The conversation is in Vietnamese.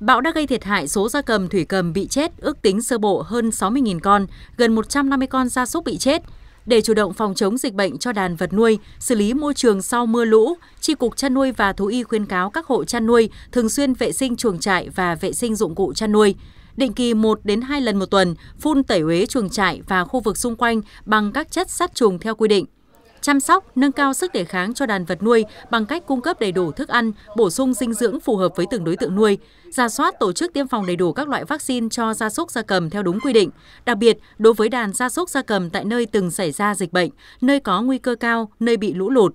Bão đã gây thiệt hại số gia cầm thủy cầm bị chết ước tính sơ bộ hơn 60.000 con, gần 150 con gia súc bị chết. Để chủ động phòng chống dịch bệnh cho đàn vật nuôi, xử lý môi trường sau mưa lũ, Tri Cục Chăn nuôi và Thú y khuyên cáo các hộ chăn nuôi thường xuyên vệ sinh chuồng trại và vệ sinh dụng cụ chăn nuôi. Định kỳ 1 đến 2 lần một tuần, phun tẩy uế chuồng trại và khu vực xung quanh bằng các chất sát trùng theo quy định chăm sóc, nâng cao sức đề kháng cho đàn vật nuôi bằng cách cung cấp đầy đủ thức ăn, bổ sung dinh dưỡng phù hợp với từng đối tượng nuôi, ra soát tổ chức tiêm phòng đầy đủ các loại vaccine cho gia súc gia cầm theo đúng quy định, đặc biệt đối với đàn gia súc gia cầm tại nơi từng xảy ra dịch bệnh, nơi có nguy cơ cao, nơi bị lũ lụt,